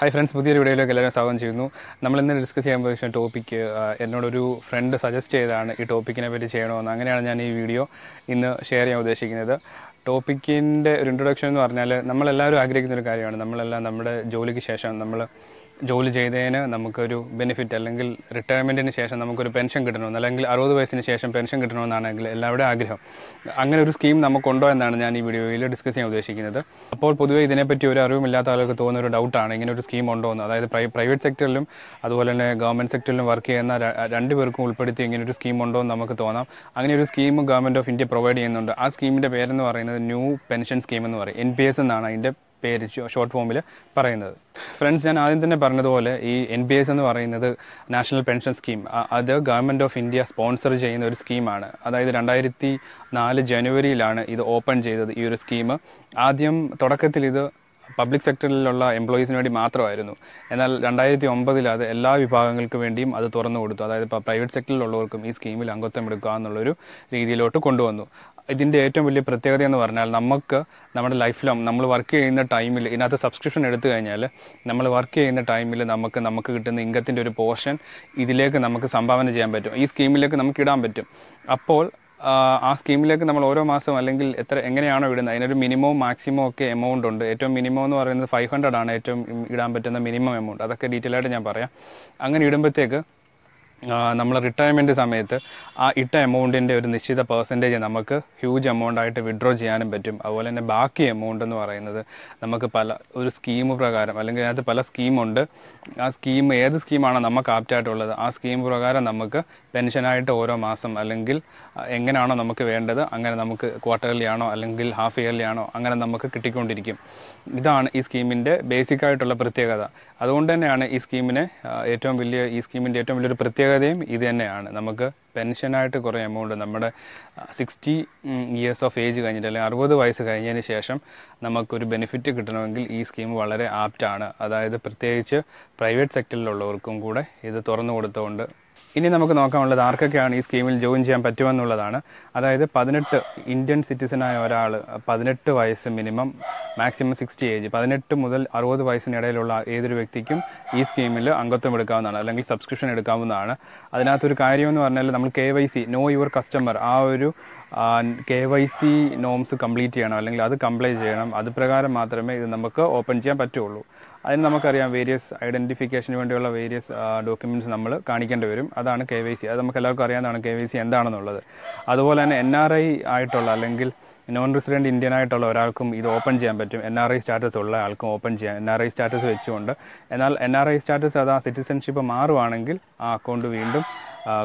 hi friends പുതിയൊരു വീഡിയോയിലേക്ക് എല്ലാവരും സ്വാഗതം ചെയ്യുന്നു നമ്മൾ ഇന്ന് ഡിസ്കസ് ചെയ്യാൻ പോകുന്ന ടോപ്പിക്ക് എന്നോടൊരു ഫ്രണ്ട് സജസ്റ്റ് ചെയ്താണ് ഈ ടോപ്പിക്കിനെ പറ്റി ചെയ്യണമെന്ന് അങ്ങനെയാണ് ഞാൻ ഈ വീഡിയോ ഇന്ന് ഷെയർ ചെയ്യാൻ ഉദ്ദേശിക്കുന്നത് ടോപ്പിക്കിൻ്റെ ഒരു ഇൻട്രൊഡക്ഷൻ എന്ന് പറഞ്ഞാൽ നമ്മളെല്ലാവരും ആഗ്രഹിക്കുന്ന ഒരു കാര്യമാണ് നമ്മളെല്ലാം നമ്മുടെ ജോലിക്ക് ശേഷം നമ്മൾ ജോലി ചെയ്തതിന് നമുക്കൊരു ബെനിഫിറ്റ് അല്ലെങ്കിൽ റിട്ടയർമെൻറ്റിന് ശേഷം നമുക്കൊരു പെൻഷൻ കിട്ടണമെന്ന് അല്ലെങ്കിൽ അറുപത് വയസ്സിന് ശേഷം പെൻഷൻ കിട്ടണമെന്നാണെങ്കിൽ എല്ലാവരുടെയും ആഗ്രഹം അങ്ങനെ ഒരു സ്കീം നമുക്കുണ്ടോ എന്നാണ് ഞാൻ ഈ വീഡിയോയിൽ ഡിസ്കസ് ചെയ്യാൻ ഉദ്ദേശിക്കുന്നത് അപ്പോൾ പൊതുവേ ഇതിനെപ്പറ്റി ഒരു അറിവുമില്ലാത്ത ആൾക്ക് തോന്നുന്ന ഒരു ഡൗട്ടാണ് ഇങ്ങനെ ഒരു സ്കീം ഉണ്ടോ എന്ന് അതായത് പ്രൈവറ്റ് സെക്ടറിലും അതുപോലെ തന്നെ ഗവൺമെൻറ് സെക്ടറിലും വർക്ക് ചെയ്യുന്ന രണ്ട് പേർക്കും ഉൾപ്പെടുത്തി ഇങ്ങനെ ഒരു സ്കീം ഉണ്ടോ എന്ന് നമുക്ക് തോന്നാം അങ്ങനെ ഒരു scheme government of India provide ചെയ്യുന്നുണ്ട് ആ സ്കീമിൻ്റെ പേരെന്ന് പറയുന്നത് ന്യൂ പെൻഷൻ സ്കീം എന്ന് പറയും എൻ പി എസ് എന്നാണ് അതിൻ്റെ പേര് ഷോർട്ട് ഫോമിൽ പറയുന്നത് ഫ്രണ്ട്സ് ഞാൻ ആദ്യം തന്നെ പറഞ്ഞതുപോലെ ഈ എൻ ബി എസ് എന്ന് പറയുന്നത് നാഷണൽ പെൻഷൻ സ്കീം അത് ഗവൺമെൻറ് ഓഫ് ഇന്ത്യ സ്പോൺസർ ചെയ്യുന്ന ഒരു സ്കീമാണ് അതായത് രണ്ടായിരത്തി നാല് ജനുവരിയിലാണ് ഇത് ഓപ്പൺ ചെയ്തത് ഈ ഒരു സ്കീം ആദ്യം തുടക്കത്തിൽ ഇത് പബ്ലിക് സെക്ടറിലുള്ള എംപ്ലോയീസിന് വേണ്ടി മാത്രമായിരുന്നു എന്നാൽ രണ്ടായിരത്തി ഒമ്പതിൽ അത് എല്ലാ വിഭാഗങ്ങൾക്ക് വേണ്ടിയും അത് തുറന്നു കൊടുത്തു അതായത് ഇപ്പോൾ പ്രൈവറ്റ് സെക്ടറിലുള്ളവർക്കും ഈ സ്കീമിൽ അംഗത്വം എടുക്കുക എന്നുള്ളൊരു രീതിയിലോട്ട് കൊണ്ടുവന്നു ഇതിൻ്റെ ഏറ്റവും വലിയ പ്രത്യേകത എന്ന് പറഞ്ഞാൽ നമുക്ക് നമ്മുടെ ലോങ് നമ്മൾ വർക്ക് ചെയ്യുന്ന ടൈമിൽ ഇതിനകത്ത് സബ്സ്ക്രിപ്ഷൻ എടുത്തു കഴിഞ്ഞാൽ നമ്മൾ വർക്ക് ചെയ്യുന്ന ടൈമിൽ നമുക്ക് നമുക്ക് കിട്ടുന്ന ഇംഗത്തിൻ്റെ ഒരു പോർഷൻ ഇതിലേക്ക് നമുക്ക് സംഭാവന ചെയ്യാൻ പറ്റും ഈ സ്കീമിലേക്ക് നമുക്ക് ഇടാൻ പറ്റും അപ്പോൾ ആ സ്കീമിലേക്ക് നമ്മൾ ഓരോ മാസം അല്ലെങ്കിൽ എത്ര എങ്ങനെയാണോ ഇടുന്നത് അതിനൊരു മിനിമവും മാക്സിമം ഒക്കെ എമൗണ്ട് ഉണ്ട് ഏറ്റവും മിനിമം എന്ന് പറയുന്നത് ഫൈവ് ഹൺഡ്രഡ് ആണ് ഏറ്റവും ഇടാൻ പറ്റുന്ന മിനിമം എമൗണ്ട് അതൊക്കെ ഡീറ്റെയിൽ ആയിട്ട് ഞാൻ പറയാം അങ്ങനെ ഇടുമ്പോഴത്തേക്ക് നമ്മൾ റിട്ടയർമെൻറ്റ് സമയത്ത് ആ ഇട്ട എമൗണ്ടിൻ്റെ ഒരു നിശ്ചിത പെർസെൻറ്റേജ് നമുക്ക് ഹ്യൂജ് എമൗണ്ട് ആയിട്ട് വിഡ്രോ ചെയ്യാനും പറ്റും അതുപോലെ തന്നെ ബാക്കി എമൗണ്ട് എന്ന് പറയുന്നത് നമുക്ക് പല ഒരു സ്കീം പ്രകാരം അല്ലെങ്കിൽ അതിനകത്ത് പല സ്കീമുണ്ട് ആ സ്കീം ഏത് സ്കീമാണോ നമുക്ക് ആപ്റ്റായിട്ടുള്ളത് ആ സ്കീം പ്രകാരം നമുക്ക് പെൻഷനായിട്ട് ഓരോ മാസം അല്ലെങ്കിൽ എങ്ങനെയാണോ നമുക്ക് വേണ്ടത് അങ്ങനെ നമുക്ക് ക്വാർട്ടർലി ആണോ അല്ലെങ്കിൽ ഹാഫ് ഇയർലി ആണോ അങ്ങനെ നമുക്ക് കിട്ടിക്കൊണ്ടിരിക്കും ഇതാണ് ഈ സ്കീമിൻ്റെ ബേസിക് ആയിട്ടുള്ള പ്രത്യേകത അതുകൊണ്ട് തന്നെയാണ് ഈ സ്കീമിനെ ഏറ്റവും വലിയ ഈ സ്കീമിൻ്റെ ഏറ്റവും വലിയൊരു പ്രത്യേകതയും ഇത് തന്നെയാണ് നമുക്ക് പെൻഷനായിട്ട് കുറേ എമൗണ്ട് നമ്മുടെ സിക്സ്റ്റി ഇയേഴ്സ് ഓഫ് ഏജ് കഴിഞ്ഞിട്ട് അല്ലെങ്കിൽ അറുപത് വയസ്സ് കഴിഞ്ഞതിന് ശേഷം നമുക്കൊരു ബെനിഫിറ്റ് കിട്ടണമെങ്കിൽ ഈ സ്കീം വളരെ ആപ്റ്റാണ് അതായത് പ്രത്യേകിച്ച് പ്രൈവറ്റ് സെക്ടറിലുള്ളവർക്കും കൂടെ ഇത് തുറന്നു കൊടുത്തുകൊണ്ട് ഇനി നമുക്ക് നോക്കാനുള്ളത് ആർക്കൊക്കെയാണ് ഈ സ്കീമിൽ ജോയിൻ ചെയ്യാൻ പറ്റുമെന്നുള്ളതാണ് അതായത് പതിനെട്ട് ഇന്ത്യൻ സിറ്റിസനായ ഒരാൾ പതിനെട്ട് വയസ്സ് മിനിമം മാക്സിമം സിക്സ്റ്റി ഏജ് പതിനെട്ട് മുതൽ അറുപത് വയസ്സിനിടയിലുള്ള ഏതൊരു വ്യക്തിക്കും ഈ സ്കീമിൽ അംഗത്വം എടുക്കാവുന്നതാണ് അല്ലെങ്കിൽ സബ്സ്ക്രിപ്ഷൻ എടുക്കാവുന്നതാണ് അതിനകത്തൊരു കാര്യമെന്ന് പറഞ്ഞാൽ നമ്മൾ K Y C know your customer ആ ഒരു K Y C norms complete ചെയ്യണം അല്ലെങ്കിൽ അത് കംപ്ലൈ ചെയ്യണം അത് പ്രകാരം മാത്രമേ ഇത് നമുക്ക് ഓപ്പൺ ചെയ്യാൻ പറ്റുള്ളൂ അതിന് നമുക്കറിയാം വേരിയസ് ഐഡൻറ്റിഫിക്കേഷന് വേണ്ടിയുള്ള വേരിയസ് ഡോക്യുമെൻറ്റ്സ് നമ്മൾ കാണിക്കേണ്ടി വരും അതാണ് കെ വൈ സി അത് നമുക്ക് എല്ലാവർക്കും അറിയാവുന്നതാണ് കെ വൈ സി എന്താണെന്നുള്ളത് അതുപോലെ തന്നെ എൻ ആർ ഐ ആയിട്ടുള്ള അല്ലെങ്കിൽ നോൺ റെസിഡൻറ്റ് ഇന്ത്യൻ ആയിട്ടുള്ള ഒരാൾക്കും ഇത് ഓപ്പൺ ചെയ്യാൻ പറ്റും എൻ ആർ ഐ സ്റ്റാറ്റസ് ഉള്ള ആൾക്കും ഓപ്പൺ ചെയ്യാം എൻ ആർ ഐ സ്റ്റാറ്റസ് വെച്ചുകൊണ്ട് എന്നാൽ എൻ ആർ ഐ സ്റ്റാറ്റസ് അത് ആ സിറ്റിസൺഷിപ്പ് മാറുവാണെങ്കിൽ ആ അക്കൗണ്ട് വീണ്ടും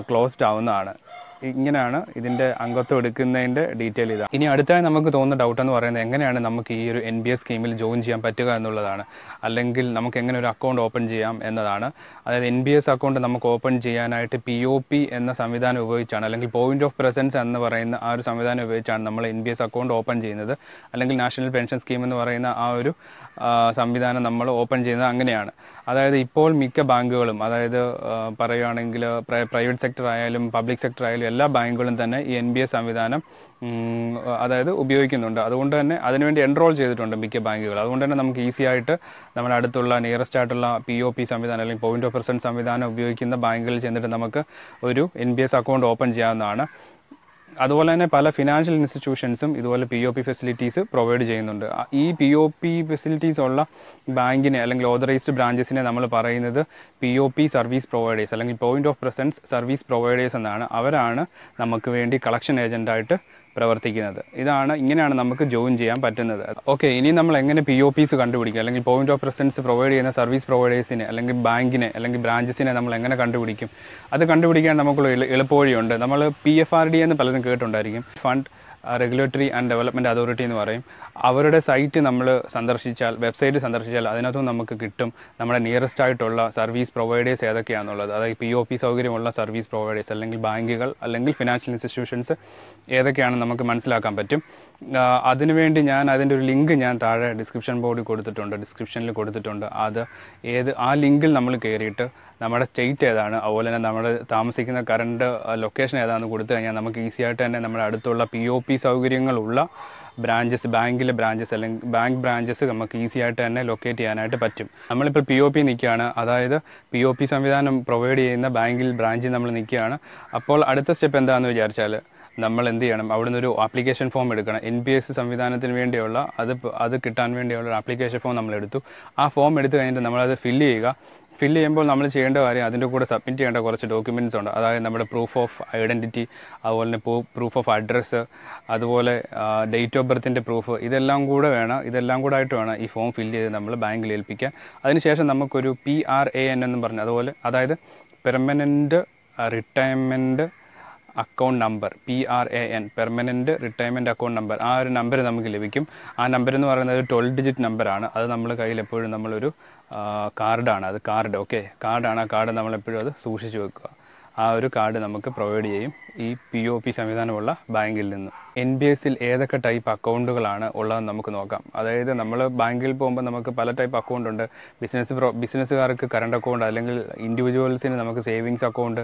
ക്ലോസ്ഡ് ആവുന്നതാണ് ഇങ്ങനെയാണ് ഇതിൻ്റെ അംഗത്വം എടുക്കുന്നതിൻ്റെ ഡീറ്റെയിൽ ഇതാ ഇനി അടുത്തായി നമുക്ക് തോന്നുന്ന ഡൗട്ട് എന്ന് പറയുന്നത് എങ്ങനെയാണ് നമുക്ക് ഈ ഒരു എൻ ബി എസ് സ്കീമിൽ ജോയിൻ ചെയ്യാൻ പറ്റുക എന്നുള്ളതാണ് അല്ലെങ്കിൽ നമുക്ക് എങ്ങനെ ഒരു അക്കൗണ്ട് ഓപ്പൺ ചെയ്യാം എന്നതാണ് അതായത് എൻ ബി എസ് അക്കൗണ്ട് നമുക്ക് ഓപ്പൺ ചെയ്യാനായിട്ട് പി ഒ പി എന്ന സംവിധാനം ഉപയോഗിച്ചാണ് അല്ലെങ്കിൽ പോയിന്റ് ഓഫ് പ്രസൻസ് എന്ന് പറയുന്ന ആ ഒരു സംവിധാനം ഉപയോഗിച്ചാണ് നമ്മൾ N B S account open ചെയ്യുന്നത് അല്ലെങ്കിൽ നാഷണൽ പെൻഷൻ സ്കീം എന്ന് പറയുന്ന ആ ഒരു സംവിധാനം നമ്മൾ ഓപ്പൺ ചെയ്യുന്നത് അങ്ങനെയാണ് അതായത് ഇപ്പോൾ മിക്ക ബാങ്കുകളും അതായത് പറയുകയാണെങ്കിൽ പ്രൈവറ്റ് സെക്ടർ ആയാലും പബ്ലിക് സെക്ടർ ആയാലും എല്ലാ ബാങ്കുകളും തന്നെ ഈ എൻ ബി എ സംവിധാനം അതായത് ഉപയോഗിക്കുന്നുണ്ട് അതുകൊണ്ട് തന്നെ അതിനുവേണ്ടി എൻറോൾ ചെയ്തിട്ടുണ്ട് മിക്ക ബാങ്കുകൾ അതുകൊണ്ട് തന്നെ നമുക്ക് ഈസി ആയിട്ട് നമ്മുടെ അടുത്തുള്ള നിയറസ്റ്റ് ആയിട്ടുള്ള പി ഒ പി സംവിധാനം അല്ലെങ്കിൽ പോയിന്റ് ഓഫ് പെർസെൻറ്റ് സംവിധാനം ഉപയോഗിക്കുന്ന ബാങ്കുകളിൽ ചെന്നിട്ട് നമുക്ക് ഒരു N B S account open ചെയ്യാവുന്നതാണ് അതുപോലെ തന്നെ പല ഫിനാൻഷ്യൽ ഇൻസ്റ്റിറ്റ്യൂഷൻസും ഇതുപോലെ P O P facilities provide ചെയ്യുന്നുണ്ട് ഈ പി ഒ പി ഫെസിലിറ്റീസ് ഉള്ള ബാങ്കിനെ അല്ലെങ്കിൽ ഓതറൈസ്ഡ് ബ്രാഞ്ചസിനെ നമ്മൾ പറയുന്നത് P O P service providers അല്ലെങ്കിൽ point of presence service providers എന്നാണ് അവരാണ് നമുക്ക് വേണ്ടി കളക്ഷൻ ഏജൻ്റായിട്ട് പ്രവർത്തിക്കുന്നത് ഇതാണ് ഇങ്ങനെയാണ് നമുക്ക് ജോയിൻ ചെയ്യാൻ പറ്റുന്നത് ഓക്കെ ഇനി നമ്മൾ എങ്ങനെ പി ഒ പീസ് കണ്ടുപിടിക്കുക അല്ലെങ്കിൽ പോയിന്റ് ഓഫ് പ്രസൻസ് പ്രൊവൈഡ് ചെയ്യുന്ന സർവീസ് പ്രൊവൈഡേഴ്സിനെ അല്ലെങ്കിൽ ബാങ്കിനെ അല്ലെങ്കിൽ ബ്രാഞ്ചസിനെ നമ്മൾ എങ്ങനെ കണ്ടുപിടിക്കും അത് കണ്ടുപിടിക്കാൻ നമുക്കുള്ള എളുപ്പവഴിയുണ്ട് നമ്മൾ പി എഫ് ആർ ഡി എന്ന് പലരും കേട്ടുണ്ടായിരിക്കും fund regulatory and development authority എന്ന് പറയും അവരുടെ സൈറ്റ് നമ്മൾ സന്ദർശിച്ചാൽ വെബ്സൈറ്റ് സന്ദർശിച്ചാൽ അതിനകത്തും നമുക്ക് കിട്ടും നമ്മുടെ നിയറസ്റ്റ് ആയിട്ടുള്ള സർവീസ് പ്രൊവൈഡേഴ്സ് ഏതൊക്കെയാണെന്നുള്ളത് അതായത് പി ഒ പി സൗകര്യമുള്ള സർവീസ് പ്രൊവൈഡേഴ്സ് അല്ലെങ്കിൽ ബാങ്കുകൾ അല്ലെങ്കിൽ ഫിനാൻഷ്യൽ ഇൻസ്റ്റിറ്റ്യൂഷൻസ് ഏതൊക്കെയാണെന്ന് നമുക്ക് മനസ്സിലാക്കാൻ പറ്റും അതിനുവേണ്ടി ഞാൻ അതിൻ്റെ ഒരു ലിങ്ക് ഞാൻ താഴെ ഡിസ്ക്രിപ്ഷൻ ബോർഡിൽ കൊടുത്തിട്ടുണ്ട് ഡിസ്ക്രിപ്ഷനിൽ കൊടുത്തിട്ടുണ്ട് അത് ഏത് ആ ലിങ്കിൽ നമ്മൾ കയറിയിട്ട് നമ്മുടെ സ്റ്റേറ്റ് ഏതാണ് അതുപോലെ തന്നെ നമ്മൾ താമസിക്കുന്ന കറണ്ട് ലൊക്കേഷൻ ഏതാണെന്ന് കൊടുത്തു കഴിഞ്ഞാൽ നമുക്ക് ഈസി ആയിട്ട് തന്നെ നമ്മുടെ അടുത്തുള്ള പി ഒ പി സൗകര്യങ്ങളുള്ള ബ്രാഞ്ചസ് ബാങ്കിലെ ബ്രാഞ്ചസ് അല്ലെങ്കിൽ ബാങ്ക് ബ്രാഞ്ചസ് നമുക്ക് ഈസി ആയിട്ട് തന്നെ ലൊക്കേറ്റ് ചെയ്യാനായിട്ട് പറ്റും നമ്മളിപ്പോൾ പി ഒ പി നിൽക്കുകയാണ് അതായത് പി ഒ പി സംവിധാനം പ്രൊവൈഡ് ചെയ്യുന്ന ബാങ്കിൽ ബ്രാഞ്ചിൽ നമ്മൾ നിൽക്കുകയാണ് അപ്പോൾ അടുത്ത സ്റ്റെപ്പ് എന്താണെന്ന് വിചാരിച്ചാൽ നമ്മൾ എന്ത് ചെയ്യണം നിന്ന് ഒരു ആപ്ലിക്കേഷൻ ഫോം എടുക്കണം എൻ പി എസ് സംവിധാനത്തിന് വേണ്ടിയുള്ള അത് അത് കിട്ടാൻ വേണ്ടിയുള്ള ഒരു ആപ്ലിക്കേഷൻ ഫോം നമ്മൾ എടുത്തു ആ ഫോം എടുത്തു കഴിഞ്ഞിട്ട് നമ്മളത് ഫില്ല് ചെയ്യുക ഫില്ല് ചെയ്യുമ്പോൾ നമ്മൾ ചെയ്യേണ്ട കാര്യം അതിൻ്റെ കൂടെ സബ്മിറ്റ് ചെയ്യേണ്ട കുറച്ച് ഡോക്യുമെൻറ്റ്സ് ഉണ്ട് അതായത് നമ്മുടെ പ്രൂഫ് ഓഫ് ഐഡൻറ്റിറ്റി അതുപോലെ തന്നെ പ്രൂഫ് ഓഫ് അഡ്രസ്സ് അതുപോലെ ഡേറ്റ് ഓഫ് ബർത്തിൻ്റെ പ്രൂഫ് ഇതെല്ലാം കൂടെ വേണം ഇതെല്ലാം കൂടെ ആയിട്ട് വേണം ഈ ഫോം ഫില്ല് ചെയ്ത് നമ്മൾ ബാങ്കിൽ ഏൽപ്പിക്കുക അതിനുശേഷം നമുക്കൊരു പി ആർ എ എൻ എന്നും പറഞ്ഞു അതുപോലെ അതായത് permanent retirement account number P R A N permanent retirement account number ആ ഒരു നമ്പർ നമുക്ക് ലഭിക്കും ആ നമ്പർ എന്ന് പറയുന്നത് ട്വൽവ് ഡിജിറ്റ് നമ്പറാണ് അത് നമ്മൾ കയ്യിൽ എപ്പോഴും നമ്മളൊരു കാർഡാണ് അത് കാർഡ് ഓക്കെ കാർഡാണ് ആ കാർഡ് നമ്മളെപ്പോഴും അത് സൂക്ഷിച്ചു വെക്കുക ആ ഒരു കാർഡ് നമുക്ക് പ്രൊവൈഡ് ചെയ്യും ഈ പി ഒ പി സംവിധാനമുള്ള ബാങ്കിൽ നിന്ന് എൻ ബി എസിൽ ഏതൊക്കെ ടൈപ്പ് അക്കൗണ്ടുകളാണ് ഉള്ളതെന്ന് നമുക്ക് നോക്കാം അതായത് നമ്മൾ ബാങ്കിൽ പോകുമ്പോൾ നമുക്ക് പല ടൈപ്പ് അക്കൗണ്ട് ഉണ്ട് ബിസിനസ് ബിസിനസ്സുകാർക്ക് കറണ്ട് അക്കൗണ്ട് അല്ലെങ്കിൽ ഇൻഡിവിജ്വൽസിന് നമുക്ക് സേവിങ്സ് അക്കൗണ്ട്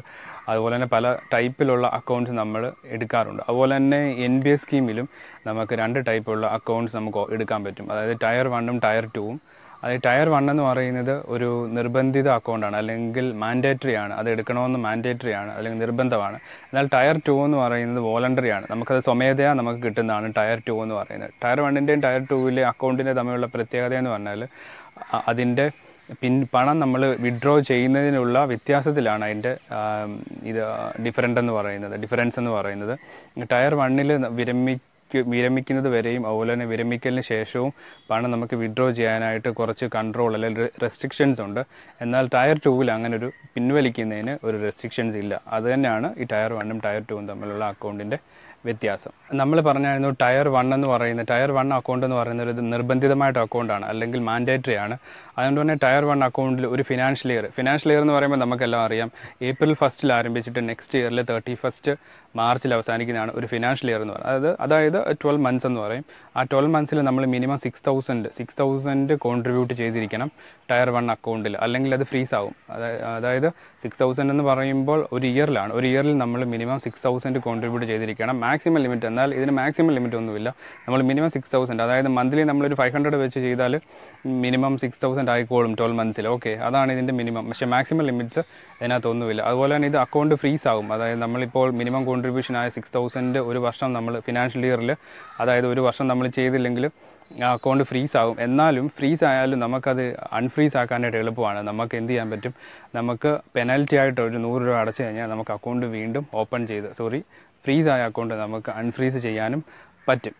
അതുപോലെ തന്നെ പല ടൈപ്പിലുള്ള അക്കൗണ്ട്സ് നമ്മൾ എടുക്കാറുണ്ട് അതുപോലെ തന്നെ എൻ ബി എസ് സ്കീമിലും നമുക്ക് രണ്ട് ടൈപ്പുള്ള അക്കൗണ്ട്സ് നമുക്ക് എടുക്കാൻ പറ്റും അതായത് ടയർ വണ്ണും ടയർ ടുവും അത് ടയർ വൺ എന്ന് പറയുന്നത് ഒരു നിർബന്ധിത അക്കൗണ്ടാണ് അല്ലെങ്കിൽ മാൻഡേറ്ററി ആണ് അത് എടുക്കണമെന്ന് മാൻഡേറ്ററി ആണ് അല്ലെങ്കിൽ നിർബന്ധമാണ് എന്നാൽ ടയർ ടു എന്ന് പറയുന്നത് വോളണ്ടറി ആണ് നമുക്കത് സ്വമേധയാ നമുക്ക് കിട്ടുന്നതാണ് ടയർ ടു എന്ന് പറയുന്നത് ടയർ വണ്ണിൻ്റെയും ടയർ ടുവിലെ അക്കൗണ്ടിൻ്റെ തമ്മിലുള്ള പ്രത്യേകത എന്ന് പറഞ്ഞാൽ അതിൻ്റെ പിൻ പണം നമ്മൾ വിഡ്രോ ചെയ്യുന്നതിനുള്ള വ്യത്യാസത്തിലാണ് അതിൻ്റെ ഇത് ഡിഫറെൻ്റ് എന്ന് പറയുന്നത് ഡിഫറൻസ് എന്ന് പറയുന്നത് ടയർ വണ്ണിൽ വിരമി വിരമിക്കുന്നത് വരെയും അതുപോലെ തന്നെ വിരമിക്കലിന് ശേഷവും പണം നമുക്ക് വിഡ്രോ ചെയ്യാനായിട്ട് കുറച്ച് കൺട്രോൾ അല്ലെങ്കിൽ റെസ്ട്രിക്ഷൻസ് ഉണ്ട് എന്നാൽ ടയർ ടൂവിൽ അങ്ങനെ ഒരു പിൻവലിക്കുന്നതിന് ഒരു റെസ്ട്രിക്ഷൻസ് ഇല്ല അത് തന്നെയാണ് ഈ ടയർ വണ്ണും ടയർ ടൂവും തമ്മിലുള്ള അക്കൗണ്ടിൻ്റെ വ്യത്യാസം നമ്മൾ പറഞ്ഞായിരുന്നു ടയർ വൺ എന്ന് പറയുന്ന ടയർ വൺ അക്കൗണ്ട് എന്ന് പറയുന്നത് ഒരു നിർബന്ധിതമായിട്ട് അക്കൗണ്ടാണ് അല്ലെങ്കിൽ മാൻഡേറ്ററി ആണ് അതുകൊണ്ട് തന്നെ ടയർ വൺ അക്കൗണ്ടിൽ ഒരു ഫിനാൻഷ്യൽ ഇയർ ഫിനാൻഷ്യൽ ഇയർ എന്ന് പറയുമ്പോൾ നമുക്കെല്ലാം അറിയാം ഏപ്രിൽ ഫസ്റ്റിൽ ആരംഭിച്ചിട്ട് നെക്സ്റ്റ് ഇയറിൽ തേർട്ടി ഫസ്റ്റ് മാർച്ചിൽ അവസാനിക്കുന്നതാണ് ഒരു ഫിനാൻഷ്യൽ ഇയർ എന്ന് പറയുന്നത് അതായത് അതായത് ട്വൽവ് മന്ത്സ് എന്ന് പറയും ആ ട്വൽവ് മന്ത്സിൽ നമ്മൾ minimum six thousand six thousand contribute ചെയ്തിരിക്കണം ടയർ വൺ അക്കൗണ്ടിൽ അല്ലെങ്കിൽ അത് ഫ്രീസ് ആവും അതായത് സിക്സ് തൗസൻഡ് എന്ന് പറയുമ്പോൾ ഒരു ഇയറിലാണ് ഒരു ഇയറിൽ നമ്മൾ മിനിമം സിക്സ് തൗസൻഡ് കോൺട്രിബ്യൂട്ട് ചെയ്തിരിക്കണം മാക്സിമം ലിമിറ്റ് എന്നാൽ ഇതിന് മാക്സിമം ലിമിറ്റ് ഒന്നുമില്ല നമ്മൾ മിനിമം സിക്സ് തൗസൻഡ് അതായത് മന്ത്ലി നമ്മളൊരു ഫൈവ് ഹൺഡ്രഡ് വെച്ച് ചെയ്താൽ മിനിമം സിക്സ് തൗസൻഡ് പേയ്മെൻറ്റ് ആയിക്കോളും ട്വൽവ് മന്ത്സിൽ ഓക്കെ അതാണ് ഇതിൻ്റെ മിനിമം പക്ഷേ മാക്സിമം ലിമിറ്റ്സ് അതിനകത്തൊന്നുമില്ല അതുപോലെ തന്നെ ഇത് അക്കൗണ്ട് ഫ്രീസ് ആകും അതായത് നമ്മളിപ്പോൾ മിനിമം കോൺട്രിബ്യൂഷൻ ആയ സിക്സ് തൗസൻഡ് ഒരു വർഷം നമ്മൾ ഫിനാൻഷ്യൽ ഇയറിൽ അതായത് ഒരു വർഷം നമ്മൾ ചെയ്തില്ലെങ്കിൽ അക്കൗണ്ട് ഫ്രീസ് ആകും എന്നാലും ഫ്രീസ് ആയാലും നമുക്കത് അൺഫ്രീസ് ആക്കാനായിട്ട് എളുപ്പമാണ് നമുക്ക് എന്ത് ചെയ്യാൻ പറ്റും നമുക്ക് പെനാൽറ്റി ആയിട്ട് ഒരു നൂറ് രൂപ അടച്ചു കഴിഞ്ഞാൽ നമുക്ക് അക്കൗണ്ട് വീണ്ടും ഓപ്പൺ ചെയ്ത് സോറി ഫ്രീസ് ആയ അക്കൗണ്ട് നമുക്ക് അൺഫ്രീസ് ചെയ്യാനും പറ്റും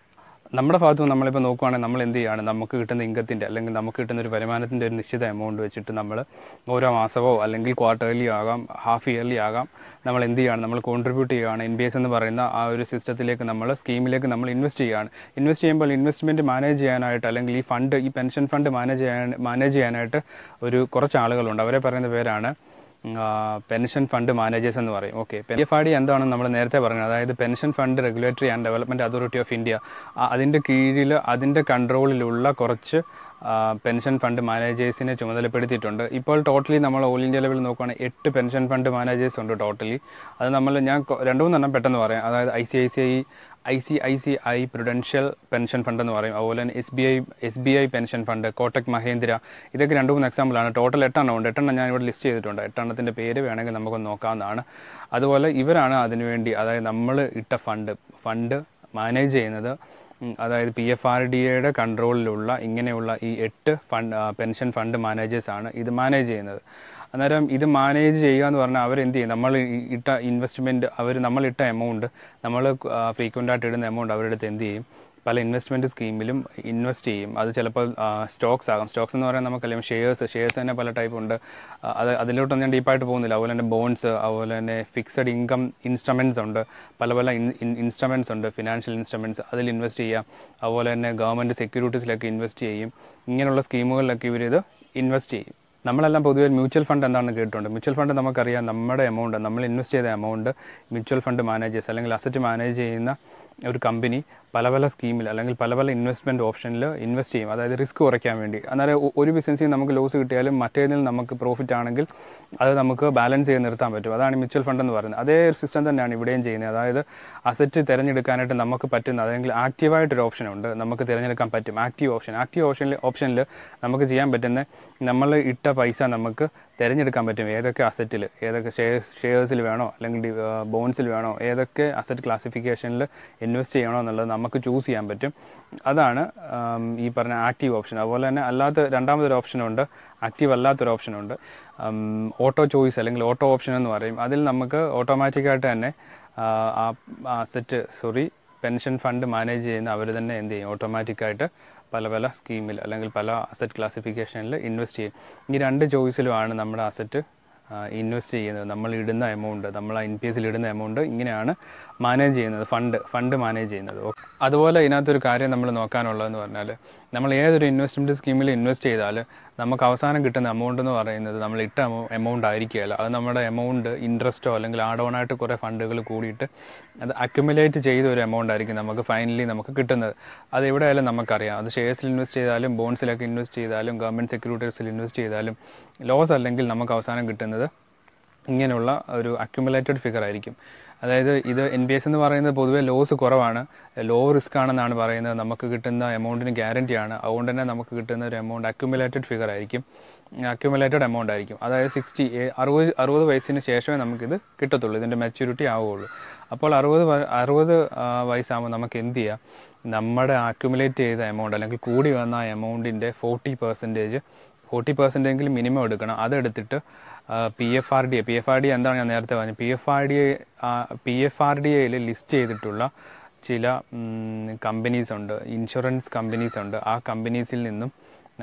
നമ്മുടെ ഭാഗത്ത് നമ്മളിപ്പോൾ നോക്കുവാണെങ്കിൽ നമ്മൾ എന്ത് ചെയ്യുകയാണ് നമുക്ക് കിട്ടുന്ന ഇൻകത്തിൻ്റെ അല്ലെങ്കിൽ നമുക്ക് കിട്ടുന്ന ഒരു വരുമാനത്തിൻ്റെ ഒരു നിശ്ചിത എമൗണ്ട് വെച്ചിട്ട് നമ്മൾ ഓരോ മാസമോ അല്ലെങ്കിൽ ക്വാർട്ടർലി ആകാം ഹാഫ് ഇയർലി ആകാം നമ്മൾ എന്ത് ചെയ്യുകയാണ് നമ്മൾ കോൺട്രിബ്യൂട്ട് ചെയ്യുകയാണ് എൻ ബി എസ് എന്ന് പറയുന്ന ആ ഒരു സിസ്റ്റത്തിലേക്ക് നമ്മൾ സ്കീമിലേക്ക് നമ്മൾ ഇൻവെസ്റ്റ് ചെയ്യുകയാണ് ഇൻവെസ്റ്റ് ചെയ്യുമ്പോൾ ഇൻവെസ്റ്റ്മെൻറ്റ് മാനേജ് ചെയ്യാനായിട്ട് അല്ലെങ്കിൽ ഈ ഫണ്ട് ഈ പെൻഷൻ ഫണ്ട് മാനേജ് ചെയ്യാൻ മാനേജ് ചെയ്യാനായിട്ട് ഒരു കുറച്ച് ആളുകളുണ്ട് അവരെ പറയുന്ന പേരാണ് പെൻഷൻ ഫണ്ട് മാനേജേഴ്സ് എന്ന് പറയും okay P F R D എന്താണെന്ന് നമ്മൾ നേരത്തെ പറഞ്ഞത് അതായത് pension fund regulatory and development authority of India അതിൻ്റെ കീഴിൽ അതിൻ്റെ കൺട്രോളിലുള്ള കുറച്ച് പെൻഷൻ ഫണ്ട് മാനേജേഴ്സിനെ ചുമതലപ്പെടുത്തിയിട്ടുണ്ട് ഇപ്പോൾ ടോട്ടലി നമ്മൾ ഓൾ ഇന്ത്യ ലെവലിൽ നോക്കുകയാണെങ്കിൽ എട്ട് പെൻഷൻ ഫണ്ട് മാനേജേഴ്സ് ഉണ്ട് ടോട്ടലി അത് നമ്മൾ ഞാൻ രണ്ട് മൂന്നെണ്ണം പെട്ടെന്ന് പറയാം അതായത് I C I C I I C I C I prudential pension fund എന്ന് പറയും അതുപോലെ തന്നെ S B I S B I pension fund Kotak Mahindra ഇതൊക്കെ രണ്ട് മൂന്ന് എക്സാമ്പിളാണ് ടോട്ടൽ എട്ടെണ്ണം ഉണ്ട് എട്ടെണ്ണം ഞാൻ ഇവിടെ ലിസ്റ്റ് ചെയ്തിട്ടുണ്ട് എട്ടെണ്ണത്തിൻ്റെ പേര് വേണമെങ്കിൽ നമുക്ക് നോക്കാവുന്നതാണ് അതുപോലെ ഇവരാണ് അതിനുവേണ്ടി അതായത് നമ്മൾ ഇട്ട ഫണ്ട് ഫണ്ട് മാനേജ് ചെയ്യുന്നത് അതായത് പി എഫ് ആർ ഡി എയുടെ കൺട്രോളിലുള്ള ഇങ്ങനെയുള്ള ഈ എട്ട് ഫണ്ട് പെൻഷൻ ഫണ്ട് മാനേജേഴ്സാണ് ഇത് മാനേജ് ചെയ്യുന്നത് അന്നേരം ഇത് മാനേജ് ചെയ്യുക എന്ന് പറഞ്ഞാൽ അവർ എന്ത് ചെയ്യും നമ്മൾ ഇട്ട ഇൻവെസ്റ്റ്മെൻറ്റ് അവർ നമ്മൾ ഇട്ട എമൗണ്ട് നമ്മൾ ഫ്രീക്വൻ്റ് ആയിട്ട് ഇടുന്ന എമൗണ്ട് അവരുടെ അടുത്ത് എന്ത് ചെയ്യും പല ഇൻവെസ്റ്റ്മെൻറ്റ് സ്കീമിലും ഇൻവെസ്റ്റ് ചെയ്യും അത് ചിലപ്പോൾ സ്റ്റോക്സ് ആകാം സ്റ്റോക്സ് എന്ന് പറയാൻ നമുക്കറിയാം ഷെയർസ് ഷെയർസ് തന്നെ പല ടൈപ്പ് ഉണ്ട് അത് അതിലോട്ടൊന്നും ഞാൻ ഡീപ്പായിട്ട് പോകുന്നില്ല അതുപോലെ തന്നെ ബോൺസ് അതുപോലെ തന്നെ ഫിക്സഡ് ഇൻകം ഇൻസ്ട്രുമെന്റ്സ് ഉണ്ട് പല പല ഇൻസ്ട്രുമെന്റ്സ് ഉണ്ട് ഫിനാൻഷ്യൽ ഇൻസ്ട്രുമെന്റ്സ് അതിൽ ഇൻവെസ്റ്റ് ചെയ്യാം അതുപോലെ തന്നെ ഗവൺമെൻറ് സെക്യൂരിറ്റീസിലൊക്കെ ഇൻവെസ്റ്റ് ചെയ്യും ഇങ്ങനെയുള്ള സ്കീമുകളിലൊക്കെ ഇവരിത് ഇൻവെസ്റ്റ് ചെയ്യും നമ്മളെല്ലാം പൊതുവെ മ്യൂച്വൽ ഫണ്ട് എന്താണെന്ന് കേട്ടിട്ടുണ്ട് മ്യൂച്വൽ ഫണ്ട് നമുക്കറിയാം നമ്മുടെ എമൗണ്ട് നമ്മൾ ഇൻവെസ്റ്റ് ചെയ്ത എമൗണ്ട് മ്യൂച്വൽ ഫണ്ട് മാനേജേഴ്സ് അല്ലെങ്കിൽ അസറ്റ് മാനേജ് ചെയ്യുന്ന ഒരു കമ്പനി പല പല സ്കീമിൽ അല്ലെങ്കിൽ പല പല ഇൻവെസ്റ്റ്മെൻറ്റ് ഓപ്ഷനിൽ ഇൻവെസ്റ്റ് ചെയ്യും അതായത് റിസ്ക് കുറയ്ക്കാൻ വേണ്ടി അന്നേരം ഒരു ബിസിനസ്സിൽ നമുക്ക് ലോസ് കിട്ടിയാലും മറ്റേതിൽ നമുക്ക് പ്രോഫിറ്റ് ആണെങ്കിൽ അത് നമുക്ക് ബാലൻസ് ചെയ്ത് നിർത്താൻ പറ്റും അതാണ് മ്യൂച്വൽ ഫണ്ട് എന്ന് പറയുന്നത് അതേ ഒരു സിസ്റ്റം തന്നെയാണ് ഇവിടെയും ചെയ്യുന്നത് അതായത് അസറ്റ് തിരഞ്ഞെടുക്കാനായിട്ട് നമുക്ക് പറ്റുന്ന അല്ലെങ്കിൽ ആക്റ്റീവായിട്ടൊരു ഓപ്ഷനുണ്ട് നമുക്ക് തിരഞ്ഞെടുക്കാൻ പറ്റും ആക്റ്റീവ് ഓപ്ഷൻ ആക്റ്റീവ് ഓപ്ഷനിൽ ഓപ്ഷനിൽ നമുക്ക് ചെയ്യാൻ പറ്റുന്ന നമ്മൾ ഇട്ട പൈസ നമുക്ക് തിരഞ്ഞെടുക്കാൻ പറ്റും ഏതൊക്കെ അസറ്റിൽ ഏതൊക്കെ ഷെയർ ഷെയർസിൽ വേണോ അല്ലെങ്കിൽ ബോൺസിൽ വേണോ ഏതൊക്കെ അസറ്റ് ക്ലാസിഫിക്കേഷനിൽ ഇൻവെസ്റ്റ് ചെയ്യണോ എന്നുള്ളത് നമുക്ക് ചൂസ് ചെയ്യാൻ പറ്റും അതാണ് ഈ പറഞ്ഞ ആക്റ്റീവ് ഓപ്ഷൻ അതുപോലെ തന്നെ അല്ലാത്ത രണ്ടാമതൊരു ഓപ്ഷനുണ്ട് ആക്റ്റീവ് അല്ലാത്തൊരു ഓപ്ഷനുണ്ട് ഓട്ടോ ചോയ്സ് അല്ലെങ്കിൽ ഓട്ടോ ഓപ്ഷൻ എന്ന് പറയും അതിൽ നമുക്ക് ഓട്ടോമാറ്റിക്കായിട്ട് തന്നെ ആ asset sorry pension fund manage ചെയ്യുന്ന അവർ തന്നെ എന്ത് ചെയ്യും ഓട്ടോമാറ്റിക്കായിട്ട് പല പല സ്കീമിൽ അല്ലെങ്കിൽ പല അസറ്റ് ക്ലാസിഫിക്കേഷനിൽ ഇൻവെസ്റ്റ് ചെയ്യും ഈ രണ്ട് ചോയ്സിലുമാണ് നമ്മുടെ അസറ്റ് ഇൻവെസ്റ്റ് ചെയ്യുന്നത് നമ്മൾ ഇടുന്ന എമൗണ്ട് നമ്മൾ എൻ പി എസിൽ ഇടുന്ന എമൗണ്ട് ഇങ്ങനെയാണ് മാനേജ് ചെയ്യുന്നത് ഫണ്ട് ഫണ്ട് മാനേജ് ചെയ്യുന്നത് അതുപോലെ ഇതിനകത്തൊരു കാര്യം നമ്മൾ നോക്കാനുള്ളതെന്ന് പറഞ്ഞാൽ നമ്മൾ ഏതൊരു ഇൻവെസ്റ്റ്മെൻറ്റ് സ്കീമിൽ ഇൻവെസ്റ്റ് ചെയ്താൽ നമുക്ക് അവസാനം കിട്ടുന്ന എമൗണ്ട് എന്ന് പറയുന്നത് നമ്മൾ ഇട്ട എമൗണ്ട് ആയിരിക്കുകയല്ല അത് നമ്മുടെ എമൗണ്ട് ഇൻട്രസ്റ്റോ അല്ലെങ്കിൽ ആഡ് ഓൺ ആയിട്ട് കുറേ ഫണ്ടുകൾ കൂടിയിട്ട് അത് അക്യുമുലേറ്റ് ചെയ്ത ഒരു എമൗണ്ട് ആയിരിക്കും നമുക്ക് ഫൈനലി നമുക്ക് കിട്ടുന്നത് അത് എവിടെയായാലും നമുക്കറിയാം അത് ഷെയർസിൽ ഇൻവെസ്റ്റ് ചെയ്താലും ബോൺസിലൊക്കെ ഇൻവെസ്റ്റ് ചെയ്താലും ഗവൺമെൻറ് സെക്യൂരിറ്റീസിൽ ഇൻവെസ്റ്റ് ചെയ്താലും ലോസ് അല്ലെങ്കിൽ നമുക്ക് അവസാനം കിട്ടുന്നത് ഇങ്ങനെയുള്ള ഒരു അക്യുമുലേറ്റഡ് ഫിഗർ ആയിരിക്കും അതായത് ഇത് എൻ ബി എസ് എന്ന് പറയുന്നത് പൊതുവേ ലോസ് കുറവാണ് ലോ റിസ്ക് ആണെന്നാണ് പറയുന്നത് നമുക്ക് കിട്ടുന്ന എമൗണ്ടിന് ഗ്യാരണ്ടിയാണ് അതുകൊണ്ട് തന്നെ നമുക്ക് കിട്ടുന്ന ഒരു എമൗണ്ട് അക്യുമുലേറ്റഡ് ഫിഗർ ആയിരിക്കും അക്യുമുലേറ്റഡ് എമൗണ്ട് ആയിരിക്കും അതായത് സിക്സ്റ്റി അറുപത് അറുപത് വയസ്സിന് ശേഷമേ നമുക്കിത് കിട്ടത്തുള്ളൂ ഇതിൻ്റെ മെച്യൂരിറ്റി ആവുകയുള്ളൂ അപ്പോൾ അറുപത് അറുപത് വയസ്സാകുമ്പോൾ നമുക്ക് എന്ത് ചെയ്യാം നമ്മുടെ അക്യുമുലേറ്റ് ചെയ്ത എമൗണ്ട് അല്ലെങ്കിൽ കൂടി വന്ന എമൗണ്ടിൻ്റെ ഫോർട്ടി പെർസെൻറ്റേജ് ഫോർട്ടി പെർസെൻറ്റെങ്കിലും മിനിമം എടുക്കണം അതെടുത്തിട്ട് P F R D A P F R D എന്താണ് ഞാൻ നേരത്തെ പറഞ്ഞത് P F R D A P F R D എയിൽ ലിസ്റ്റ് ചെയ്തിട്ടുള്ള ചില കമ്പനീസ് ഉണ്ട് ഇൻഷുറൻസ് കമ്പനീസ് ഉണ്ട് ആ കമ്പനീസിൽ നിന്നും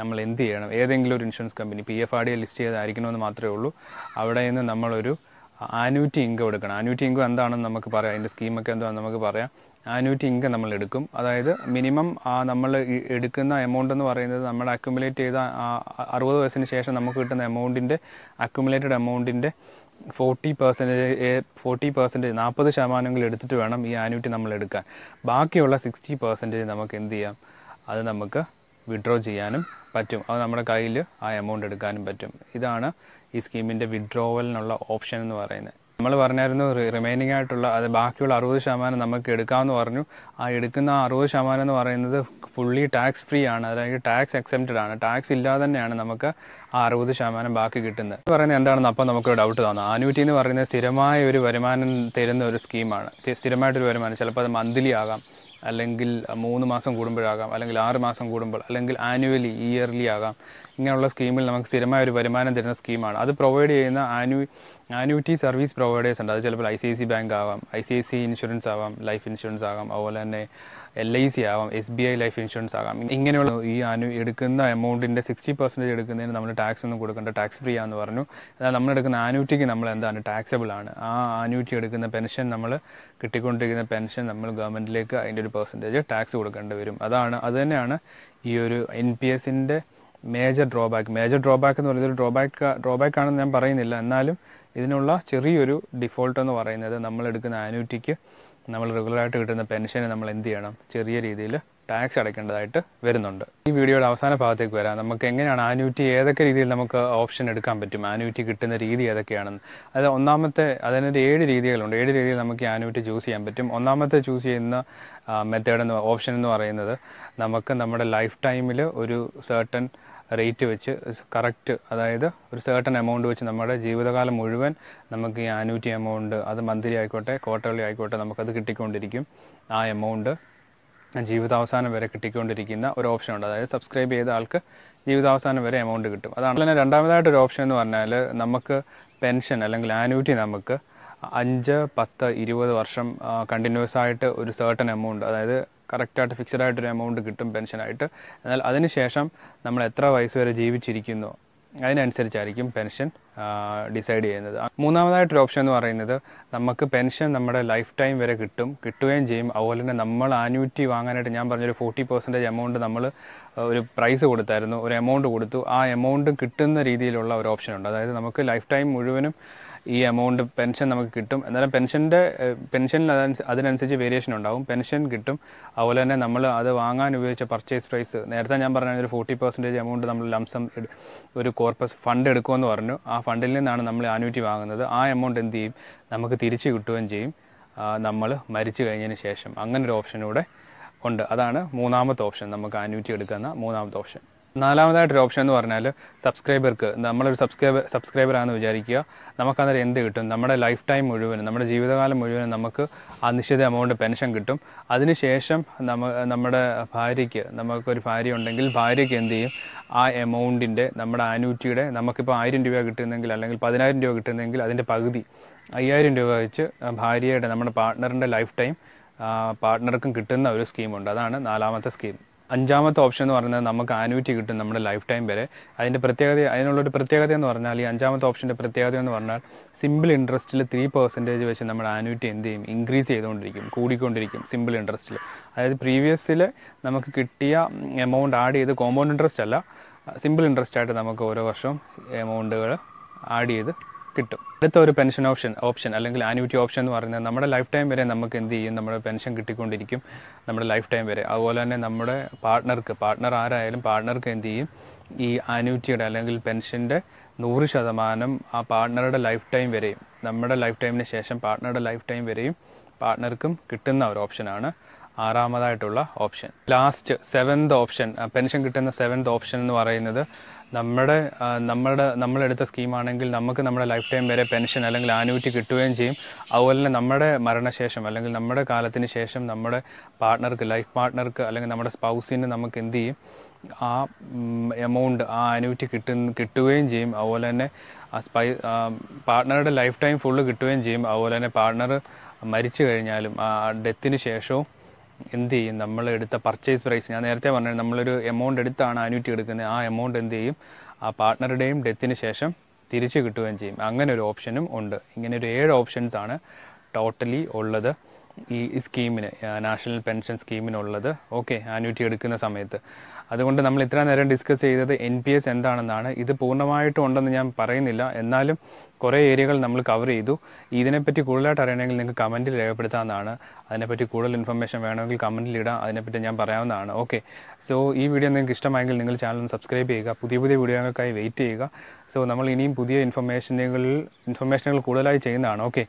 നമ്മൾ എന്ത് ചെയ്യണം ഏതെങ്കിലും ഒരു insurance company P F R D list ചെയ്തായിരിക്കണമെന്ന് മാത്രമേ ഉള്ളൂ അവിടെ നിന്ന് നമ്മളൊരു ആനുവിറ്റി ഇൻകം എടുക്കണം ആനുവിറ്റി ഇൻകം എന്താണെന്ന് നമുക്ക് പറയാം അതിൻ്റെ സ്കീമൊക്കെ എന്താണെന്ന് നമുക്ക് പറയാം ആനുവിറ്റി ഇൻകം നമ്മൾ എടുക്കും അതായത് മിനിമം നമ്മൾ എടുക്കുന്ന എമൗണ്ട് എന്ന് പറയുന്നത് നമ്മൾ അക്യുമുലേറ്റ് ചെയ്ത അറുപത് വയസ്സിന് ശേഷം നമുക്ക് കിട്ടുന്ന എമൗണ്ടിൻ്റെ അക്യുമുലേറ്റഡ് എമൗണ്ടിൻ്റെ ഫോർട്ടി പെർസെൻറ്റേജ് ഫോർട്ടി പെർസെൻറ്റേജ് നാൽപ്പത് ശതമാനമെങ്കിലും എടുത്തിട്ട് വേണം ഈ ആനുവിറ്റി നമ്മൾ എടുക്കാൻ ബാക്കിയുള്ള സിക്സ്റ്റി പെർസെൻറ്റേജ് നമുക്ക് എന്ത് ചെയ്യാം അത് നമുക്ക് വിഡ്രോ ചെയ്യാനും പറ്റും അത് നമ്മുടെ കയ്യിൽ ആ എമൗണ്ട് എടുക്കാനും പറ്റും ഇതാണ് ഈ സ്കീമിൻ്റെ വിഡ്രോവലിനുള്ള ഓപ്ഷൻ എന്ന് പറയുന്നത് നമ്മൾ പറഞ്ഞായിരുന്നു റിമൈനിങ് ആയിട്ടുള്ള അത് ബാക്കിയുള്ള അറുപത് ശതമാനം നമുക്ക് എടുക്കാമെന്ന് പറഞ്ഞു ആ എടുക്കുന്ന അറുപത് ശതമാനം എന്ന് പറയുന്നത് ഫുള്ളി ടാക്സ് ഫ്രീ ആണ് അതായത് ടാക്സ് എക്സെപ്റ്റഡ് ആണ് ടാക്സ് ഇല്ലാതെ തന്നെയാണ് നമുക്ക് ആ അറുപത് ശതമാനം ബാക്കി കിട്ടുന്നത് പറയുന്നത് എന്താണെന്ന് അപ്പം നമുക്ക് ഡൗട്ട് തോന്നാം ആനുവിറ്റി എന്ന് പറയുന്നത് സ്ഥിരമായ ഒരു വരുമാനം തരുന്ന ഒരു സ്കീമാണ് സ്ഥിരമായിട്ടൊരു വരുമാനം ചിലപ്പോൾ അത് മന്ത്ലി ആകാം അല്ലെങ്കിൽ മൂന്ന് മാസം കൂടുമ്പോഴാകാം അല്ലെങ്കിൽ ആറ് മാസം കൂടുമ്പോൾ അല്ലെങ്കിൽ ആനുവലി ഇയർലി ആകാം ഇങ്ങനെയുള്ള സ്കീമിൽ നമുക്ക് സ്ഥിരമായ ഒരു വരുമാനം തരുന്ന സ്കീമാണ് അത് പ്രൊവൈഡ് ചെയ്യുന്ന ആനു ആനുവിറ്റി സർവീസ് പ്രൊവൈഡേഴ്സ് ഉണ്ട് അത് ചിലപ്പോൾ I C I C bank ആവാം I C I C insurance ആവാം ലൈഫ് ഇൻഷുറൻസ് ആകാം അതുപോലെ തന്നെ എൽ ഐ സി ആവാം S B I life insurance ആകാം ഇങ്ങനെയുള്ള ഈ അനു എടുക്കുന്ന എമൗണ്ടിൻ്റെ സിക്സ്റ്റി പെർസെൻറ്റേജ് എടുക്കുന്നതിന് നമ്മൾ ടാക്സ് ഒന്നും കൊടുക്കേണ്ട ടാക്സ് ഫ്രീ ആണെന്ന് പറഞ്ഞു അതായത് നമ്മൾ എടുക്കുന്ന ആനുറ്റിക്ക് നമ്മൾ എന്താണ് ടാക്സബിൾ ആണ് ആ ആനുറ്റി എടുക്കുന്ന പെൻഷൻ നമ്മൾ കിട്ടിക്കൊണ്ടിരിക്കുന്ന പെൻഷൻ നമ്മൾ ഗവൺമെൻറ്റിലേക്ക് അതിൻ്റെ ഒരു പെർസെൻറ്റേജ് ടാക്സ് കൊടുക്കേണ്ടി വരും അതാണ് അതുതന്നെയാണ് ഈ ഒരു എൻ പി എസിൻ്റെ മേജർ ഡ്രോബാക്ക് മേജർ ഡ്രോബാക്ക് എന്ന് പറയുന്നത് ഒരു ഡ്രോബാക്ക് ഡ്രോബാക്ക് ആണെന്ന് ഞാൻ പറയുന്നില്ല എന്നാലും ഇതിനുള്ള ചെറിയൊരു ഡിഫോൾട്ട് എന്ന് പറയുന്നത് നമ്മൾ എടുക്കുന്ന ആനുറ്റിക്ക് നമ്മൾ റെഗുലറായിട്ട് കിട്ടുന്ന പെൻഷന് നമ്മൾ എന്ത് ചെയ്യണം ചെറിയ രീതിയിൽ ടാക്സ് അടയ്ക്കേണ്ടതായിട്ട് വരുന്നുണ്ട് ഈ വീഡിയോയുടെ അവസാന ഭാഗത്തേക്ക് വരാം നമുക്ക് എങ്ങനെയാണ് ആനുവിറ്റി ഏതൊക്കെ രീതിയിൽ നമുക്ക് ഓപ്ഷൻ എടുക്കാൻ പറ്റും ആനുവിറ്റി കിട്ടുന്ന രീതി ഏതൊക്കെയാണെന്ന് അത് ഒന്നാമത്തെ അതിനൊരു ഏഴ് രീതികളുണ്ട് ഏഴ് രീതിയിൽ നമുക്ക് ഈ ആനുവിറ്റി ചൂസ് ചെയ്യാൻ പറ്റും ഒന്നാമത്തെ ചൂസ് ചെയ്യുന്ന മെത്തേഡ് എന്ന് ഓപ്ഷൻ എന്ന് പറയുന്നത് നമുക്ക് നമ്മുടെ ലൈഫ് ടൈമിൽ ഒരു സെർട്ടൺ റേറ്റ് വെച്ച് കറക്റ്റ് അതായത് ഒരു സേർട്ടൺ എമൗണ്ട് വെച്ച് നമ്മുടെ ജീവിതകാലം മുഴുവൻ നമുക്ക് ഈ ആനുറ്റി എമൗണ്ട് അത് മന്ത്ലി ആയിക്കോട്ടെ ക്വാർട്ടർലി ആയിക്കോട്ടെ നമുക്കത് കിട്ടിക്കൊണ്ടിരിക്കും ആ എമൗണ്ട് ജീവിതാവസാനം വരെ കിട്ടിക്കൊണ്ടിരിക്കുന്ന ഒരു ഓപ്ഷൻ ഉണ്ട് അതായത് സബ്സ്ക്രൈബ് ചെയ്ത ആൾക്ക് ജീവിതാവസാനം വരെ എമൗണ്ട് കിട്ടും അതാണ് തന്നെ ഒരു ഓപ്ഷൻ എന്ന് പറഞ്ഞാൽ നമുക്ക് പെൻഷൻ അല്ലെങ്കിൽ ആനുറ്റി നമുക്ക് അഞ്ച് പത്ത് ഇരുപത് വർഷം കണ്ടിന്യൂസ് ആയിട്ട് ഒരു സേർട്ടൺ എമൗണ്ട് അതായത് കറക്റ്റായിട്ട് ഫിക്സഡ് ആയിട്ടൊരു എമൗണ്ട് കിട്ടും പെൻഷനായിട്ട് എന്നാൽ അതിനുശേഷം നമ്മൾ എത്ര വയസ്സ് വരെ ജീവിച്ചിരിക്കുന്നു അതിനനുസരിച്ചായിരിക്കും പെൻഷൻ ഡിസൈഡ് ചെയ്യുന്നത് മൂന്നാമതായിട്ടൊരു ഓപ്ഷൻ എന്ന് പറയുന്നത് നമുക്ക് പെൻഷൻ നമ്മുടെ ലൈഫ് ടൈം വരെ കിട്ടും കിട്ടുകയും ചെയ്യും അതുപോലെ തന്നെ നമ്മൾ ആന്യൂറ്റി വാങ്ങാനായിട്ട് ഞാൻ പറഞ്ഞൊരു ഫോർട്ടി പെർസെൻറ്റേജ് എമൗണ്ട് നമ്മൾ ഒരു പ്രൈസ് കൊടുത്തായിരുന്നു ഒരു എമൗണ്ട് കൊടുത്തു ആ എമൗണ്ട് കിട്ടുന്ന രീതിയിലുള്ള ഒരു ഓപ്ഷൻ ഉണ്ട് അതായത് നമുക്ക് ലൈഫ് ടൈം മുഴുവനും ഈ എമൗണ്ട് പെൻഷൻ നമുക്ക് കിട്ടും എന്നാലും പെൻഷൻ്റെ പെൻഷനിൽ അതിനനുസരിച്ച് വേരിയേഷൻ ഉണ്ടാവും പെൻഷൻ കിട്ടും അതുപോലെ തന്നെ നമ്മൾ അത് വാങ്ങാൻ ഉപയോഗിച്ച പർച്ചേസ് പ്രൈസ് നേരത്തെ ഞാൻ പറഞ്ഞ ഒരു ഫോർട്ടി പെർസെൻറ്റേജ് എമൗണ്ട് നമ്മൾ ലംസം ഒരു കോർപ്പസ് ഫണ്ട് എടുക്കുമെന്ന് പറഞ്ഞു ആ ഫണ്ടിൽ നിന്നാണ് നമ്മൾ ആനുവിറ്റി വാങ്ങുന്നത് ആ എമൗണ്ട് എന്ത് ചെയ്യും നമുക്ക് തിരിച്ചു കിട്ടുകയും ചെയ്യും നമ്മൾ മരിച്ചു കഴിഞ്ഞതിന് ശേഷം അങ്ങനൊരു ഓപ്ഷനൂടെ ഉണ്ട് അതാണ് മൂന്നാമത്തെ ഓപ്ഷൻ നമുക്ക് ആനുവിറ്റി എടുക്കുന്ന മൂന്നാമത്തെ ഓപ്ഷൻ നാലാമതായിട്ടൊരു ഓപ്ഷൻ എന്ന് പറഞ്ഞാൽ സബ്സ്ക്രൈബർക്ക് നമ്മളൊരു സബ്സ്ക്രൈബർ സബ്സ്ക്രൈബറാണെന്ന് വിചാരിക്കുക നമുക്കന്നേരം എന്ത് കിട്ടും നമ്മുടെ ലൈഫ് ടൈം മുഴുവനും നമ്മുടെ ജീവിതകാലം മുഴുവനും നമുക്ക് ആ നിശ്ചിത എമൗണ്ട് പെൻഷൻ കിട്ടും അതിനുശേഷം നമ്മ നമ്മുടെ ഭാര്യയ്ക്ക് നമുക്കൊരു ഭാര്യ ഉണ്ടെങ്കിൽ ഭാര്യയ്ക്ക് എന്ത് ചെയ്യും ആ എമൗണ്ടിൻ്റെ നമ്മുടെ ആനൂറ്റിയുടെ നമുക്കിപ്പോൾ ആയിരം രൂപ കിട്ടുന്നെങ്കിൽ അല്ലെങ്കിൽ പതിനായിരം രൂപ കിട്ടുന്നെങ്കിൽ അതിൻ്റെ പകുതി അയ്യായിരം രൂപ വെച്ച് ഭാര്യയുടെ നമ്മുടെ പാർട്ട്ണറിൻ്റെ ലൈഫ് ടൈം പാർട്ട്ണർക്കും കിട്ടുന്ന ഒരു സ്കീമുണ്ട് അതാണ് നാലാമത്തെ സ്കീം അഞ്ചാമത്തെ ഓപ്ഷൻ എന്ന് പറയുന്നത് നമുക്ക് ആനുവിറ്റി കിട്ടും നമ്മുടെ ലൈഫ് ടൈം വരെ അതിൻ്റെ പ്രത്യേകത അതിനുള്ളൊരു പ്രത്യേകത എന്ന് പറഞ്ഞാൽ ഈ അഞ്ചാമത്തെ ഓപ്ഷൻ്റെ പ്രത്യേകത എന്ന് പറഞ്ഞാൽ സിമ്പിൾ ഇൻട്രസ്റ്റിൽ ത്രീ പെർസെൻറ്റേജ് വെച്ച് നമ്മുടെ ആനുവിറ്റി എന്ത് ചെയ്യും ഇൻക്രീസ് ചെയ്തുകൊണ്ടിരിക്കും കൂടിക്കൊണ്ടിരിക്കും സിമ്പിൾ ഇൻട്രസ്റ്റിൽ അതായത് പ്രീവിയസിൽ നമുക്ക് കിട്ടിയ എമൗണ്ട് ആഡ് ചെയ്ത് കോമ്പൗണ്ട് ഇൻട്രസ്റ്റ് അല്ല സിമ്പിൾ ഇൻട്രസ്റ്റ് ആയിട്ട് നമുക്ക് ഓരോ വർഷവും എമൗണ്ടുകൾ ആഡ് ചെയ്ത് കിട്ടും അടുത്ത ഒരു പെൻഷൻ ഓപ്ഷൻ ഓപ്ഷൻ അല്ലെങ്കിൽ ആനുവിറ്റി ഓപ്ഷൻ എന്ന് പറയുന്നത് നമ്മുടെ ലൈഫ് ടൈം വരെ നമുക്ക് എന്ത് ചെയ്യും നമ്മുടെ പെൻഷൻ കിട്ടിക്കൊണ്ടിരിക്കും നമ്മുടെ ലൈഫ് ടൈം വരെ അതുപോലെ തന്നെ നമ്മുടെ പാർട്ണർക്ക് പാർട്ണർ ആരായാലും പാർട്ണർക്ക് എന്ത് ചെയ്യും ഈ ആനുവിറ്റിയുടെ അല്ലെങ്കിൽ പെൻഷൻ്റെ നൂറ് ശതമാനം ആ പാർട്ണറുടെ ലൈഫ് ടൈം വരെയും നമ്മുടെ ലൈഫ് ടൈമിന് ശേഷം പാർട്ണറുടെ ലൈഫ് ടൈം വരെയും പാർട്ട്ണർക്കും കിട്ടുന്ന ഒരു ഓപ്ഷനാണ് ആറാമതായിട്ടുള്ള option last seventh option pension കിട്ടുന്ന സെവൻത് ഓപ്ഷൻ എന്ന് പറയുന്നത് നമ്മുടെ നമ്മുടെ നമ്മളെടുത്ത സ്കീമാണെങ്കിൽ നമുക്ക് നമ്മുടെ ലൈഫ് ടൈം വരെ പെൻഷൻ അല്ലെങ്കിൽ ആനുവിറ്റി കിട്ടുകയും ചെയ്യും അതുപോലെ തന്നെ നമ്മുടെ മരണശേഷം അല്ലെങ്കിൽ നമ്മുടെ കാലത്തിന് ശേഷം നമ്മുടെ പാർട്ട്ണർക്ക് ലൈഫ് പാർട്ട്ണർക്ക് അല്ലെങ്കിൽ നമ്മുടെ സ്പൗസിന് നമുക്ക് എന്ത് ചെയ്യും ആ എമൗണ്ട് ആ ആനുവിറ്റി കിട്ടുന്ന കിട്ടുകയും ചെയ്യും അതുപോലെ തന്നെ ആ സ്പൈ പാർട്ട്ണറുടെ ലൈഫ് ടൈം ഫുള്ള് കിട്ടുകയും ചെയ്യും അതുപോലെ തന്നെ പാർട്ട്ണർ മരിച്ചു കഴിഞ്ഞാലും ആ ഡെത്തിന് ശേഷവും എന്ത് ചെയ്യും നമ്മൾ എടുത്ത പർച്ചേസ് പ്രൈസ് ഞാൻ നേരത്തെ പറഞ്ഞു നമ്മളൊരു എമൗണ്ട് എടുത്താണ് ആനുറ്റി എടുക്കുന്നത് ആ എമൗണ്ട് എന്ത് ചെയ്യും ആ പാർട്ട്ണറുടെയും ഡെത്തിന് ശേഷം തിരിച്ചു കിട്ടുകയും ചെയ്യും അങ്ങനെ ഒരു ഓപ്ഷനും ഉണ്ട് ഇങ്ങനെ ഒരു ഏഴ് ഓപ്ഷൻസ് ആണ് ടോട്ടലി ഉള്ളത് ഈ സ്കീമിന് നാഷണൽ പെൻഷൻ സ്കീമിനുള്ളത് ഓക്കെ ആന്യൂറ്റി എടുക്കുന്ന സമയത്ത് അതുകൊണ്ട് നമ്മൾ ഇത്ര നേരം ഡിസ്കസ് ചെയ്തത് എൻ പി എസ് എന്താണെന്നാണ് ഇത് പൂർണ്ണമായിട്ടും ഉണ്ടെന്ന് ഞാൻ പറയുന്നില്ല എന്നാലും കുറേ ഏരിയകൾ നമ്മൾ കവർ ചെയ്തു ഇതിനെപ്പറ്റി കൂടുതലായിട്ട് അറിയണമെങ്കിൽ നിങ്ങൾക്ക് കമൻറ്റിൽ രേഖപ്പെടുത്താവുന്നതാണ് അതിനെപ്പറ്റി കൂടുതൽ ഇൻഫർമേഷൻ വേണമെങ്കിൽ കമൻറ്റിൽ ഇടാം അതിനെപ്പറ്റി ഞാൻ പറയാവുന്നതാണ് ഓക്കെ സോ ഈ വീഡിയോ നിങ്ങൾക്ക് ഇഷ്ടമായെങ്കിൽ നിങ്ങൾ ചാനൽ സബ്സ്ക്രൈബ് ചെയ്യുക പുതിയ പുതിയ വീഡിയോകൾക്കായി വെയിറ്റ് ചെയ്യുക സോ നമ്മൾ ഇനിയും പുതിയ ഇൻഫർമേഷനുകളിൽ ഇൻഫർമേഷനുകൾ കൂടുതലായി ചെയ്യുന്നതാണ് ഓക്കെ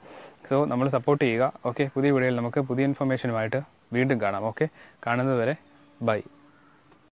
സോ നമ്മൾ സപ്പോർട്ട് ചെയ്യുക ഓക്കെ പുതിയ വീഡിയോയിൽ നമുക്ക് പുതിയ ഇൻഫർമേഷനുമായിട്ട് വീണ്ടും കാണാം ഓക്കെ കാണുന്നതുവരെ ബൈ